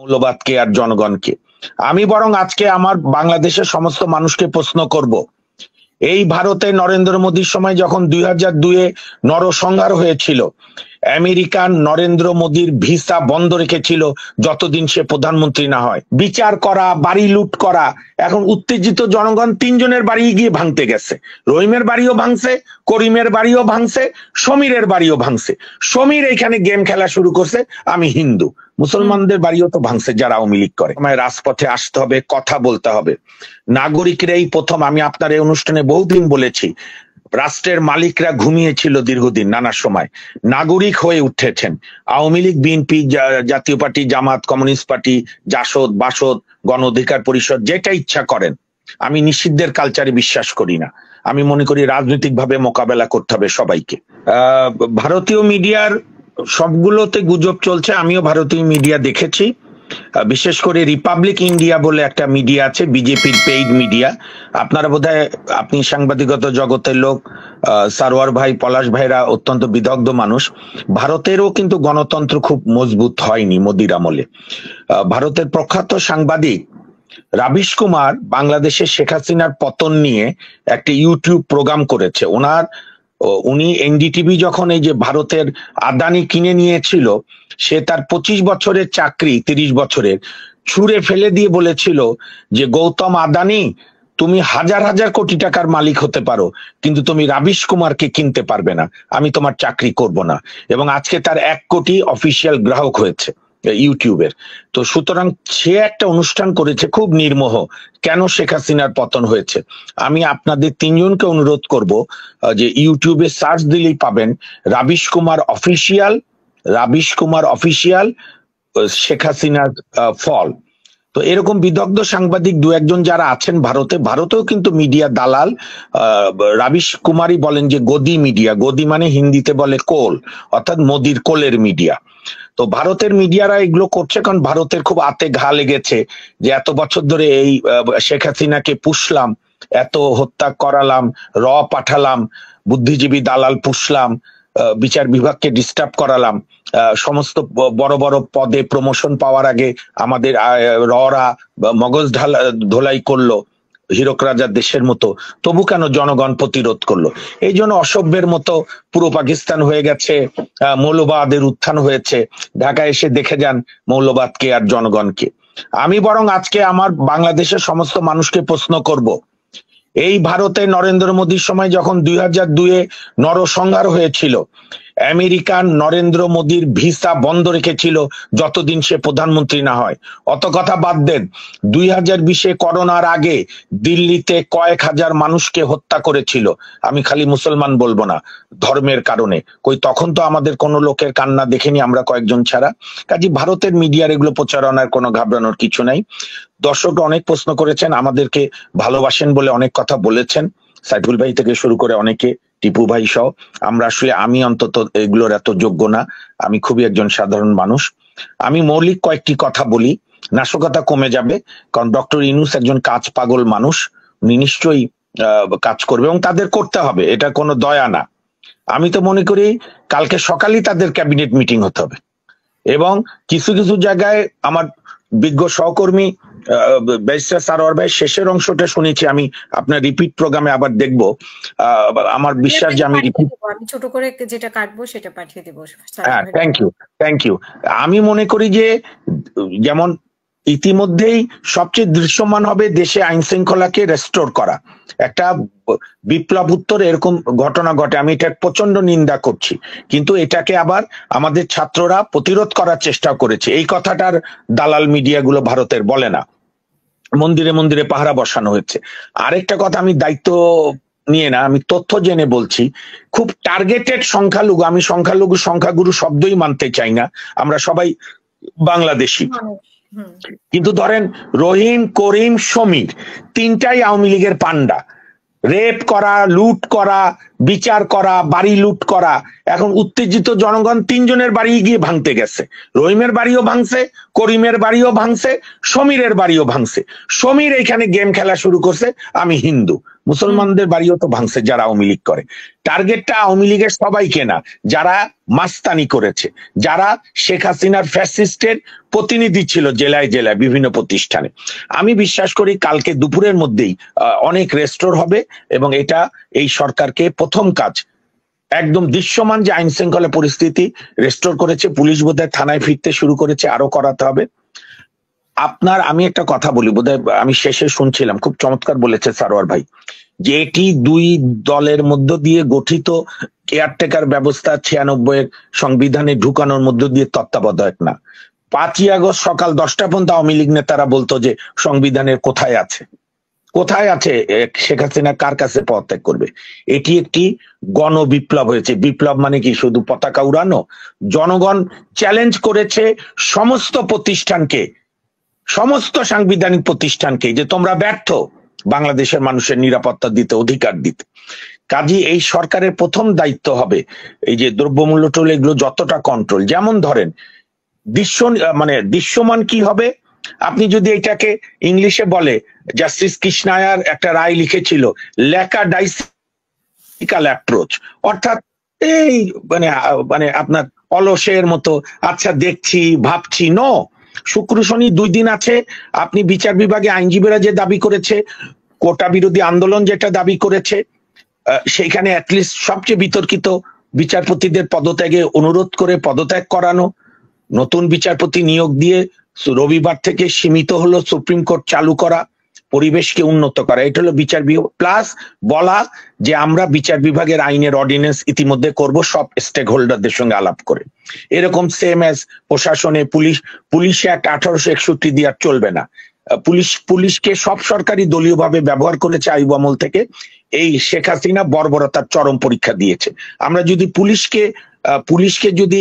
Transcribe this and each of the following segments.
মূল্যবাদকে আর জনগণকে আমি বরং আজকে আমার বাংলাদেশের সমস্ত মানুষকে প্রশ্ন করব এই ভারতে নরেন্দ্র মোদীর সময় যখন দুই হাজার দুয়ে নরসংহার হয়েছিল আমেরিকান নরেন্দ্র মোদীর ভিসা বন্ধ রেখেছিল যতদিন সে প্রধানমন্ত্রী না হয় বিচার করা বাড়ি লুট করা এখন উত্তেজিত জনগণ তিনজনের বাড়ি গিয়ে ভাঙতে গেছে রহিমের বাড়িও ভাঙছে করিমের বাড়িও ভাঙছে সমীরের বাড়িও ভাঙছে সমীর এখানে গেম খেলা শুরু করছে আমি হিন্দু মুসলমানদের বাড়িও তো ভাঙছে যারা আওয়ামী লীগ করে আমায় রাজপথে আসতে হবে কথা বলতে হবে নাগরিকরাই প্রথম আমি আপনার এই অনুষ্ঠানে বহুদিন বলেছি রাষ্ট্রের মালিকরা ঘুমিয়েছিল দীর্ঘদিন নানা সময় নাগরিক হয়ে উঠেছেন Awami League BNP Jatiya party Jamaat communist party JASAD BASAD Gono Odhikar পরিষদ যেটা ইচ্ছা করেন আমি নিষিদ্ধের কালচারে বিশ্বাস করি না আমি মনে করি রাজনৈতিকভাবে মোকাবেলা করতে হবে সবাইকে ভারতীয় মিডিয়ার সবগুলোতে গুজব চলছে আমিও ভারতীয় মিডিয়া দেখেছি বিশেষ করে রিপাবলিক ইন্ডিয়া বলে একটা মিডিয়া আছে বিজেপির পেইড মিডিয়া আপনারা বোধ আপনি সাংবাদিকতা জগতের লোক সারোয়ার ভাই পলাশ ভাইরা অত্যন্ত বিদগ্ধ মানুষ ভারতেরও কিন্তু গণতন্ত্র খুব মজবুত হয়নি মোদির আমলে ভারতের প্রখ্যাত সাংবাদিক রাবিশ কুমার বাংলাদেশের শেখ হাসিনার পতন নিয়ে একটা ইউটিউব প্রোগ্রাম করেছে ওনার উনি এনডিটিভি যখন এই যে ভারতের আদানি কিনে নিয়েছিল সে তার পঁচিশ বছরের চাকরি তিরিশ বছরের ছুঁড়ে ফেলে দিয়ে বলেছিল যে গৌতম আদানি তুমি হাজার হাজার কোটি টাকার মালিক হতে পারো কিন্তু তুমি রাবিশ কুমারকে কিনতে পারবে না আমি তোমার চাকরি করব না এবং আজকে তার এক কোটি অফিসিয়াল গ্রাহক হয়েছে ইউটিউবের তো সুতরাং সে একটা অনুষ্ঠান করেছে খুব নির্মোহ কেন শেখ হাসিনার পতন হয়েছে আমি আপনাদের তিনজনকে অনুরোধ করব যে ইউটিউবে সার্চ দিলেই পাবেন rubbish Kumar official rubbish Kumar official Sheikh হাসিনার ফল তো এরকম বিদগ্ধ সাংবাদিক দু একজন যারা আছেন ভারতে ভারতেও কিন্তু মিডিয়া দালাল রাবিশ কুমারই বলেন যে গদি মিডিয়া গদি মানে হিন্দিতে বলে কোল অর্থাৎ মোদির কোলের মিডিয়া তো ভারতের মিডিয়ারা এগুলো করছে কারণ ভারতের খুব আতে ঘা লেগেছে যে এত বছর ধরে এই শেখ হাসিনাকে পুষলাম এত হত্যা করালাম র পাঠালাম বুদ্ধিজীবী দালাল পুষলাম বিচার বিভাগকে ডিস্টার্ব করালাম সমস্ত বড় বড় পদে প্রমোশন পাওয়ার আগে আমাদের ররা মগজ ঢালা ধোলাই করলো হীরক রাজার দেশের মতো তবু কেন জনগণ প্রতিরোধ করলো এই জন্য অসভ্যের মতো পুরো পাকিস্তান হয়ে গেছে মৌলবাদের উত্থান হয়েছে ঢাকা এসে দেখে যান মৌলবাদকে আর জনগণকে আমি বরং আজকে আমার বাংলাদেশের সমস্ত মানুষকে প্রশ্ন করব এই ভারতে নরেন্দ্র মোদীর সময় যখন দুই হাজার দুয়ে নরসংহার হয়েছিল আমেরিকান নরেন্দ্র মোদীর ভিসা বন্ধ রেখেছিল যতদিন সে প্রধানমন্ত্রী না হয় অত কথা বাদ দেন দুই হাজার বিশে করোনার আগে দিল্লিতে কয়েক হাজার মানুষকে হত্যা করেছিল আমি খালি মুসলমান বলবো না ধর্মের কারণে কই তখন তো আমাদের কোনো লোকের কান্না দেখেনি আমরা কয়েকজন ছাড়া কাজে ভারতের মিডিয়ার এগুলো প্রচারণার কোনো ঘাবড়ানোর কিছু নাই দর্শক অনেক প্রশ্ন করেছেন আমাদেরকে ভালোবাসেন বলে অনেক কথা বলেছেন সাইফুল ভাই থেকে শুরু করে অনেকে টিপু ভাই সহ আমরা আসলে আমি অন্তত এগুলোর এত যোগ্য না আমি খুবই একজন সাধারণ মানুষ আমি মৌলিক কয়েকটি কথা বলি নাশকতা কমে যাবে কারণ ডক্টর ইনুস একজন কাজ পাগল মানুষ উনি নিশ্চয়ই কাজ করবে এবং তাদের করতে হবে এটা কোনো দয়া না আমি তো মনে করি কালকে সকালেই তাদের ক্যাবিনেট মিটিং হতে হবে এবং কিছু কিছু জায়গায় আমার বিজ্ঞ সহকর্মী ব্যারিস্টার সারোয়ার শেষের অংশটা শুনেছি আমি আপনার রিপিট প্রোগ্রামে আবার দেখব আমার বিশ্বাস যে আমি রিপিট আমি ছোট করে যেটা কাটবো সেটা পাঠিয়ে দেব হ্যাঁ থ্যাংক ইউ থ্যাংক ইউ আমি মনে করি যে যেমন ইতিমধ্যেই সবচেয়ে দৃশ্যমান হবে দেশে আইন শৃঙ্খলাকে রেস্টোর করা একটা বিপ্লব উত্তর এরকম ঘটনা ঘটে আমি এটা প্রচন্ড নিন্দা করছি কিন্তু এটাকে আবার আমাদের ছাত্ররা প্রতিরোধ করার চেষ্টা করেছে এই কথাটার দালাল মিডিয়াগুলো ভারতের বলে না মন্দিরে মন্দিরে পাহারা বসানো হয়েছে আরেকটা কথা আমি দায়িত্ব নিয়ে না আমি তথ্য জেনে বলছি খুব টার্গেটেড সংখ্যালঘু আমি সংখ্যালঘু সংখ্যাগুরু শব্দই মানতে চাই না আমরা সবাই বাংলাদেশি কিন্তু ধরেন রহিম করিম সমীর তিনটাই আওয়ামী লীগের পান্ডা রেপ করা লুট করা বিচার করা বাড়ি লুট করা এখন উত্তেজিত জনগণ তিনজনের বাড়ি গিয়ে ভাঙতে গেছে রহিমের বাড়িও ভাঙছে করিমের বাড়িও ভাঙছে সমীরের বাড়িও ভাঙছে সমীর এখানে গেম খেলা শুরু করছে আমি হিন্দু মুসলমানদের বাড়িও তো ভাঙছে যারা আওয়ামী লীগ করে টার্গেটটা আওয়ামী লীগের সবাইকে না যারা মাস্তানি করেছে যারা শেখ হাসিনার ফ্যাসিস্টের প্রতিনিধি ছিল জেলায় জেলায় বিভিন্ন প্রতিষ্ঠানে আমি বিশ্বাস করি কালকে দুপুরের মধ্যেই অনেক রেস্টোর হবে এবং এটা এই সরকারকে প্রথম কাজ একদম দৃশ্যমান যে আইন শৃঙ্খলা পরিস্থিতি রেস্টোর করেছে পুলিশ বোধহয় থানায় ফিরতে শুরু করেছে আরো করাতে হবে আপনার আমি একটা কথা বলি বোধহয় আমি শেষে শুনছিলাম খুব চমৎকার বলেছে সারোয়ার ভাই যে এটি দুই দলের মধ্য দিয়ে গঠিত কেয়ারটেকার ব্যবস্থা ছিয়ানব্বই এর সংবিধানে ঢুকানোর মধ্য দিয়ে তত্ত্বাবধায়ক না পাঁচই আগস্ট সকাল দশটা পর্যন্ত আওয়ামী লীগ নেতারা বলতো যে সংবিধানের কোথায় আছে কোথায় আছে শেখ হাসিনা কার কাছে পদত্যাগ করবে এটি একটি গণ বিপ্লব হয়েছে বিপ্লব মানে কি শুধু পতাকা উড়ানো জনগণ চ্যালেঞ্জ করেছে সমস্ত প্রতিষ্ঠানকে সমস্ত সাংবিধানিক প্রতিষ্ঠানকে যে তোমরা ব্যর্থ বাংলাদেশের মানুষের নিরাপত্তা দিতে অধিকার দিতে কাজী এই সরকারের প্রথম দায়িত্ব হবে এই যে দ্রব্যমূল্য টোল এগুলো যতটা কন্ট্রোল যেমন ধরেন দৃশ্য মানে দৃশ্যমান কি হবে আপনি যদি এটাকে ইংলিশে বলে জাস্টিস কৃষ্ণায়ার একটা রায় লিখেছিল লেখা ডাইসিক্যাল অ্যাপ্রোচ অর্থাৎ এই মানে মানে আপনার অলসের মতো আচ্ছা দেখছি ভাবছি নো শুক্র শনি দুই দিন আছে আপনি বিচার বিভাগে আইনজীবীরা যে দাবি করেছে কোটা বিরোধী আন্দোলন যেটা দাবি করেছে সেইখানে অ্যাটলিস্ট সবচেয়ে বিতর্কিত বিচারপতিদের পদত্যাগে অনুরোধ করে পদত্যাগ করানো নতুন বিচারপতি নিয়োগ দিয়ে রবিবার থেকে সীমিত হলো সুপ্রিম কোর্ট চালু করা পরিবেশকে উন্নত করা এটা হলো বিচার বিভাগ প্লাস বলা যে আমরা বিচার বিভাগের আইনের অর্ডিনেন্স ইতিমধ্যে করব সব স্টেক হোল্ডারদের সঙ্গে আলাপ করে এরকম সেম এস প্রশাসনে পুলিশ পুলিশ অ্যাক্ট আঠারোশো একষট্টি দিয়ে চলবে না পুলিশ পুলিশকে সব সরকারি দলীয়ভাবে ব্যবহার করেছে আয়ু আমল থেকে এই শেখ হাসিনা বর্বরতার চরম পরীক্ষা দিয়েছে আমরা যদি পুলিশকে পুলিশকে যদি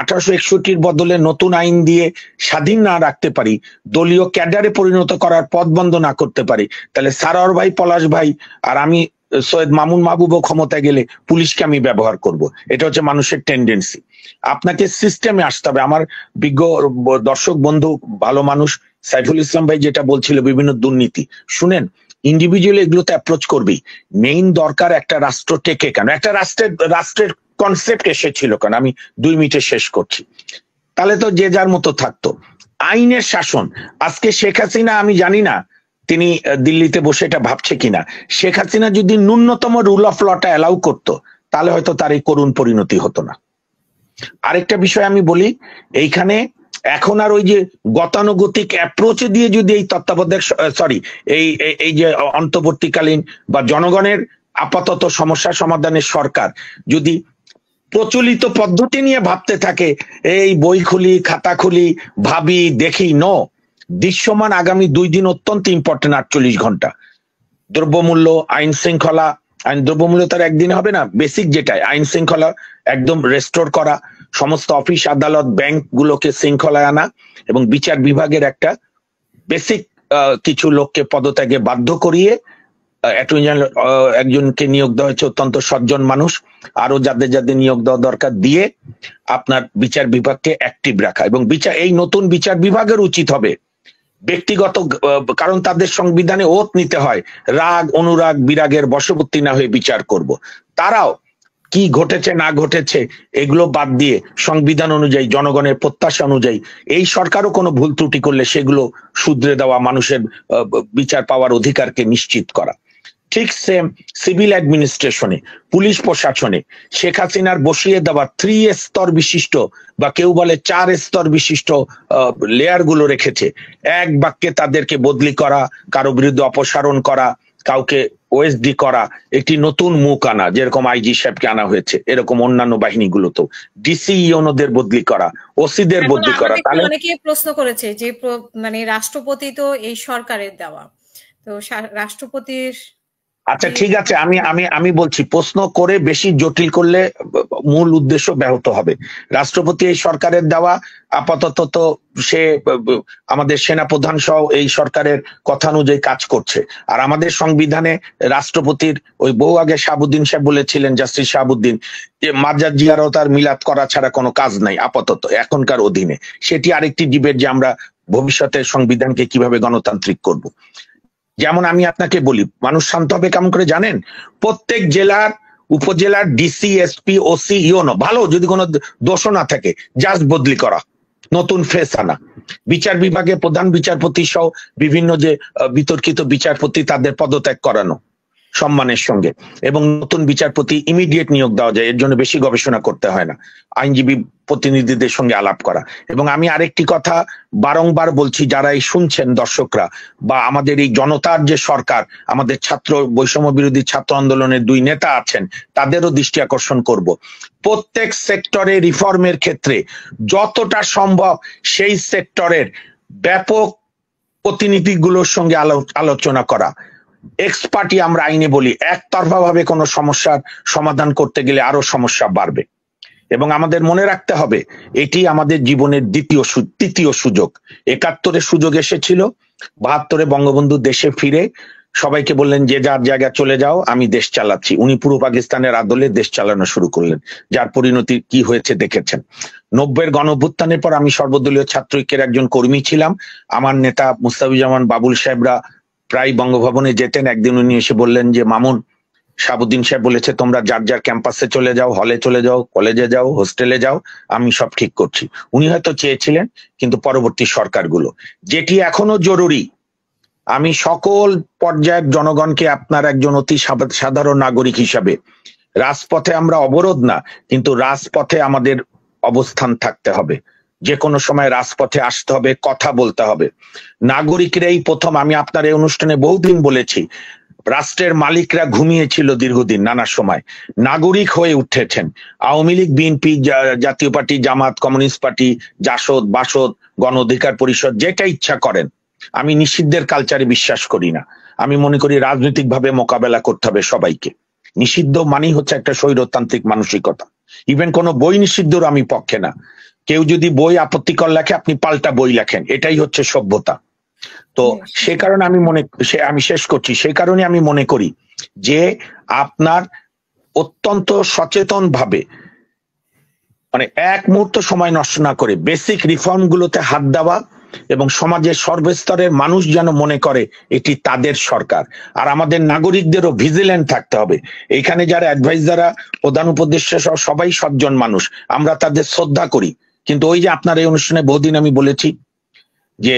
আঠারোশো একষট্টির বদলে নতুন আইন দিয়ে স্বাধীন না রাখতে পারি দলীয় ক্যাডারে পরিণত করার পথ বন্ধ না করতে পারি তাহলে সারোয়ার ভাই পলাশ ভাই আর আমি সৈয়দ মামুন মাহবুবও ক্ষমতায় গেলে পুলিশকে আমি ব্যবহার করব। এটা হচ্ছে মানুষের টেন্ডেন্সি আপনাকে সিস্টেমে আসতে হবে আমার বিজ্ঞ দর্শক বন্ধু ভালো মানুষ সাইফুল ইসলাম ভাই যেটা বলছিল বিভিন্ন দুর্নীতি শুনেন ইন্ডিভিজুয়াল এগুলো তো অ্যাপ্রোচ করবেই মেইন দরকার একটা রাষ্ট্র টেকে কেন একটা রাষ্ট্রের রাষ্ট্রের কনসেপ্ট এসেছিল কারণ আমি দুই মিনিটে শেষ করছি তাহলে তো যে যার মতো থাকতো আইনের শাসন আজকে শেখ হাসিনা আমি জানি না তিনি দিল্লিতে বসে এটা ভাবছে কিনা শেখ হাসিনা যদি ন্যূনতম রুল অফ লটা অ্যালাউ করতো তাহলে হয়তো তার এই করুণ পরিণতি হতো না আরেকটা বিষয় আমি বলি এইখানে এখন আর ওই যে গতানুগতিক অ্যাপ্রোচ দিয়ে যদি এই তত্ত্বাবধায়ক সরি এই এই যে অন্তর্বর্তীকালীন বা জনগণের আপাতত সমস্যা সমাধানের সরকার যদি প্রচলিত পদ্ধতি নিয়ে ভাবতে থাকে এই বই খুলি খাতা খুলি ভাবি দেখি ন দৃশ্যমান আগামী দুই দিন অত্যন্ত ইম্পর্টেন্ট আটচল্লিশ ঘন্টা দ্রব্যমূল্য আইন শৃঙ্খলা আইন দ্রব্যমূল্য তার একদিন হবে না বেসিক যেটাই আইন শৃঙ্খলা একদম রেস্টোর করা সমস্ত অফিস আদালত ব্যাংক গুলোকে শৃঙ্খলায় আনা এবং বিচার বিভাগের একটা বেসিক কিছু লোককে পদত্যাগে বাধ্য করিয়ে অ্যাটর্নি জেনারেল uh, একজনকে নিয়োগ দেওয়া হয়েছে অত্যন্ত সজ্জন মানুষ আরো যাদের যাদের নিয়োগ দেওয়া দরকার দিয়ে আপনার বিচার বিভাগকে অ্যাক্টিভ রাখা এবং বিচার এই নতুন বিচার বিভাগের উচিত হবে ব্যক্তিগত কারণ তাদের সংবিধানে ওত নিতে হয় রাগ অনুরাগ বিরাগের বশবর্তী না হয়ে বিচার করব তারাও কি ঘটেছে না ঘটেছে এগুলো বাদ দিয়ে সংবিধান অনুযায়ী জনগণের প্রত্যাশা অনুযায়ী এই সরকারও কোনো ভুল ত্রুটি করলে সেগুলো শুধরে দেওয়া মানুষের বিচার পাওয়ার অধিকারকে নিশ্চিত করা ঠিক সেম সিভিল অ্যাডমিনিস্ট্রেশনে পুলিশ প্রশাসনে শেখ হাসিনার বসিয়ে দেওয়া থ্রি স্তর বিশিষ্ট বা কেউ বলে চার স্তর বিশিষ্ট লেয়ার গুলো রেখেছে এক বাক্যে তাদেরকে বদলি করা কারো বিরুদ্ধে অপসারণ করা কাউকে ওএসডি করা একটি নতুন মুখ আনা যেরকম আইজি সাহেবকে আনা হয়েছে এরকম অন্যান্য বাহিনীগুলোতেও ডিসি ইউনোদের বদলি করা ওসিদের বদলি করা তাহলে অনেকে প্রশ্ন করেছে যে মানে রাষ্ট্রপতি তো এই সরকারের দেওয়া তো রাষ্ট্রপতির আচ্ছা ঠিক আছে আমি আমি আমি বলছি প্রশ্ন করে বেশি জটিল করলে মূল উদ্দেশ্য ব্যাহত হবে রাষ্ট্রপতি এই সরকারের দেওয়া আপাতত তো সে আমাদের সেনা প্রধান সহ এই সরকারের কথা অনুযায়ী কাজ করছে আর আমাদের সংবিধানে রাষ্ট্রপতির ওই বহু আগে শাহাবুদ্দিন সাহেব বলেছিলেন জাস্টিস শাহাবুদ্দিন যে মাজার জিয়ারও তার মিলাদ করা ছাড়া কোনো কাজ নাই আপাতত এখনকার অধীনে সেটি আরেকটি ডিবেট যে আমরা ভবিষ্যতে সংবিধানকে কিভাবে গণতান্ত্রিক করব যেমন আমি আপনাকে বলি মানুষ শান্ত হবে কেমন করে জানেন প্রত্যেক জেলার উপজেলার ডিসি এসপি ওসি ইওনো ভালো যদি কোনো দোষ না থাকে জাস্ট বদলি করা নতুন ফেস আনা বিচার বিভাগে প্রধান বিচারপতি সহ বিভিন্ন যে বিতর্কিত বিচারপতি তাদের পদত্যাগ করানো সম্মানের সঙ্গে এবং নতুন বিচারপতি ইমিডিয়েট নিয়োগ দেওয়া যায় এর জন্য বেশি গবেষণা করতে হয় না আইনজীবী প্রতিনিধিদের সঙ্গে আলাপ করা এবং আমি আরেকটি কথা বারংবার বলছি যারা এই শুনছেন দর্শকরা বা আমাদের এই জনতার যে সরকার আমাদের ছাত্র বৈষম্য বিরোধী ছাত্র আন্দোলনের দুই নেতা আছেন তাদেরও দৃষ্টি আকর্ষণ করব প্রত্যেক সেক্টরে রিফর্মের ক্ষেত্রে যতটা সম্ভব সেই সেক্টরের ব্যাপক প্রতিনিধিগুলোর সঙ্গে আলোচনা করা এক্সপার্টি আমরা আইনে বলি একতরফা ভাবে কোনো সমস্যার সমাধান করতে গেলে আরো সমস্যা বাড়বে এবং আমাদের মনে রাখতে হবে এটি আমাদের জীবনের দ্বিতীয় তৃতীয় সুযোগ একাত্তরে সুযোগ এসেছিল বাহাত্তরে বঙ্গবন্ধু দেশে ফিরে সবাইকে বললেন যে যার জায়গা চলে যাও আমি দেশ চালাচ্ছি উনি পুরো পাকিস্তানের আদলে দেশ চালানো শুরু করলেন যার পরিণতি কি হয়েছে দেখেছেন নব্বের গণভুত্থানের পর আমি সর্বদলীয় ছাত্র ঐক্যের একজন কর্মী ছিলাম আমার নেতা মুস্তাফিজামান বাবুল সাহেবরা প্রায় বঙ্গভবনে যেতেন একদিন উনি এসে বললেন যে মামুন সাবুদ্দিন সাহেব বলেছে তোমরা যার যার ক্যাম্পাসে চলে যাও হলে চলে যাও কলেজে যাও হোস্টেলে যাও আমি সব ঠিক করছি উনি হয়তো চেয়েছিলেন কিন্তু পরবর্তী সরকারগুলো যেটি এখনো জরুরি আমি সকল পর্যায়ের জনগণকে আপনার একজন অতি সাধারণ নাগরিক হিসাবে রাজপথে আমরা অবরোধ না কিন্তু রাজপথে আমাদের অবস্থান থাকতে হবে যে কোনো সময় রাজপথে আসতে হবে কথা বলতে হবে নাগরিকরা এই প্রথম আমি আপনার এই অনুষ্ঠানে বহুদিন বলেছি রাষ্ট্রের মালিকরা ঘুমিয়েছিল দীর্ঘদিন নানা সময় নাগরিক হয়ে উঠেছেন Awami League BNP Jatiya party Jamaat communist party JASAD BASAD Gono Odhikar পরিষদ যেটা ইচ্ছা করেন আমি নিষিদ্ধের কালচারে বিশ্বাস করি না আমি মনে করি রাজনৈতিকভাবে মোকাবেলা করতে হবে সবাইকে নিষিদ্ধ মানেই হচ্ছে একটা স্বৈরতান্ত্রিক মানসিকতা ইভেন কোনো বই নিষিদ্ধর আমি পক্ষে না কেউ যদি বই আপত্তিকর লেখে আপনি পাল্টা বই লেখেন এটাই হচ্ছে সভ্যতা তো সে কারণে আমি মনে আমি শেষ করছি সেই কারণে আমি মনে করি যে আপনার অত্যন্ত সচেতন ভাবে মানে এক মুহূর্ত সময় নষ্ট না করে বেসিক রিফর্ম গুলোতে হাত দেওয়া এবং সমাজের সর্বস্তরের মানুষ যেন মনে করে এটি তাদের সরকার আর আমাদের নাগরিকদেরও ভিজিল্যান্ট থাকতে হবে এখানে যারা অ্যাডভাইজাররা প্রধান উপদেষ্টা সহ সবাই সজ্জন মানুষ আমরা তাদের শ্রদ্ধা করি কিন্তু ওই যে আপনার এই অনুষ্ঠানে বহুদিন আমি বলেছি যে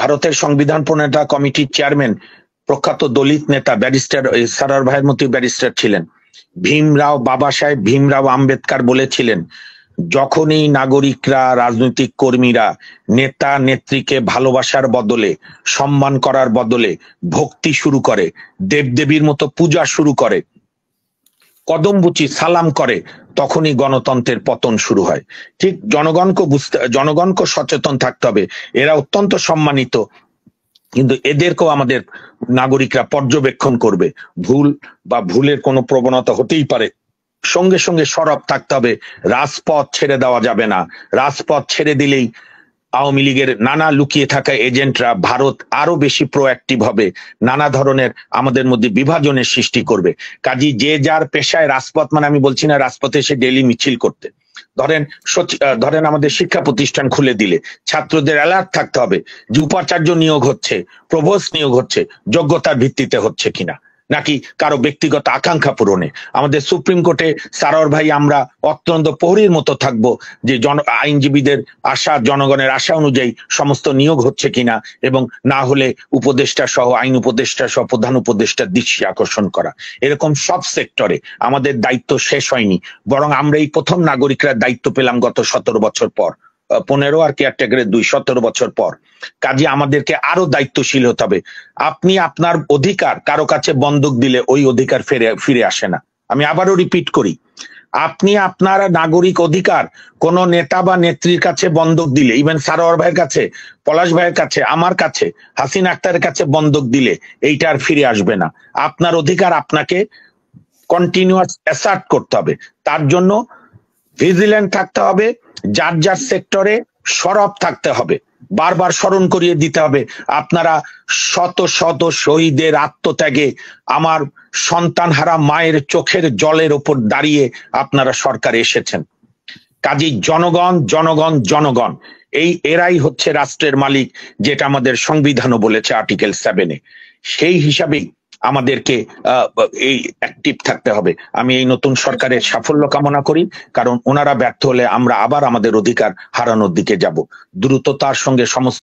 ভারতের সংবিধান প্রণেতা কমিটির চেয়ারম্যান প্রখ্যাত দলিত নেতা ব্যারিস্টার সারার ভাইয়ের মতো ব্যারিস্টার ছিলেন ভীমরাও বাবা সাহেব ভীমরাও আম্বেদকার বলেছিলেন যখনই নাগরিকরা রাজনৈতিক কর্মীরা নেতা নেত্রীকে ভালোবাসার বদলে সম্মান করার বদলে ভক্তি শুরু করে দেবদেবীর মতো পূজা শুরু করে কদমবুচি সালাম করে তখনই গণতন্ত্রের পতন শুরু হয় ঠিক জনগণকে বুঝতে জনগণকে সচেতন থাকতে হবে এরা অত্যন্ত সম্মানিত কিন্তু এদেরকেও আমাদের নাগরিকরা পর্যবেক্ষণ করবে ভুল বা ভুলের কোনো প্রবণতা হতেই পারে সঙ্গে সঙ্গে সরব থাকতে হবে রাজপথ ছেড়ে দেওয়া যাবে না রাজপথ ছেড়ে দিলেই আওয়ামী লীগের নানা লুকিয়ে থাকা এজেন্টরা ভারত আরো বেশি প্রোঅ্যাক্টিভ হবে নানা ধরনের আমাদের মধ্যে বিভাজনের সৃষ্টি করবে কাজী যে যার পেশায় রাজপথ মানে আমি বলছি না রাজপথে এসে ডেলি মিছিল করতে ধরেন ধরেন আমাদের শিক্ষা প্রতিষ্ঠান খুলে দিলে ছাত্রদের অ্যালার্ট থাকতে হবে যে উপাচার্য নিয়োগ হচ্ছে প্রভোস নিয়োগ হচ্ছে যোগ্যতার ভিত্তিতে হচ্ছে কিনা নাকি কারো ব্যক্তিগত আকাঙ্ক্ষা পূরণে আমাদের সুপ্রিম কোর্টে সারর ভাই আমরা অত্যন্ত পহরির মতো থাকব যে জন আইনজীবীদের আশা জনগণের আশা অনুযায়ী সমস্ত নিয়োগ হচ্ছে কিনা এবং না হলে উপদেষ্টা সহ আইন উপদেষ্টা সহ প্রধান উপদেষ্টার দৃষ্টি আকর্ষণ করা এরকম সব সেক্টরে আমাদের দায়িত্ব শেষ হয়নি বরং আমরা এই প্রথম নাগরিকরা দায়িত্ব পেলাম গত সতেরো বছর পর পনেরো আর কেয়ারটেকারের দুই সতেরো বছর পর কাজে আমাদেরকে আরো দায়িত্বশীল হতে হবে আপনি আপনার অধিকার কারো কাছে বন্দুক দিলে ওই অধিকার ফিরে ফিরে আসে না আমি আবারও রিপিট করি আপনি আপনার নাগরিক অধিকার কোন নেতা বা নেত্রীর কাছে বন্দুক দিলে ইভেন সারোয়ার ভাইয়ের কাছে পলাশ ভাইয়ের কাছে আমার কাছে হাসিন আক্তারের কাছে বন্দুক দিলে এইটা আর ফিরে আসবে না আপনার অধিকার আপনাকে কন্টিনিউয়াস অ্যাসার্ট করতে হবে তার জন্য ভিজিল্যান্ট থাকতে হবে যার যার সেক্টরে সরব থাকতে হবে বারবার স্মরণ করিয়ে দিতে হবে আপনারা শত শত শহীদের আত্মত্যাগে আমার সন্তানহারা মায়ের চোখের জলের ওপর দাঁড়িয়ে আপনারা সরকার এসেছেন কাজী জনগণ জনগণ জনগণ এই এরাই হচ্ছে রাষ্ট্রের মালিক যেটা আমাদের সংবিধানও বলেছে আর্টিকেল সেভেনে সেই হিসাবেই আমাদেরকে এই অ্যাক্টিভ থাকতে হবে আমি এই নতুন সরকারের সাফল্য কামনা করি কারণ ওনারা ব্যর্থ হলে আমরা আবার আমাদের অধিকার হারানোর দিকে যাব দ্রুততার সঙ্গে সমস্ত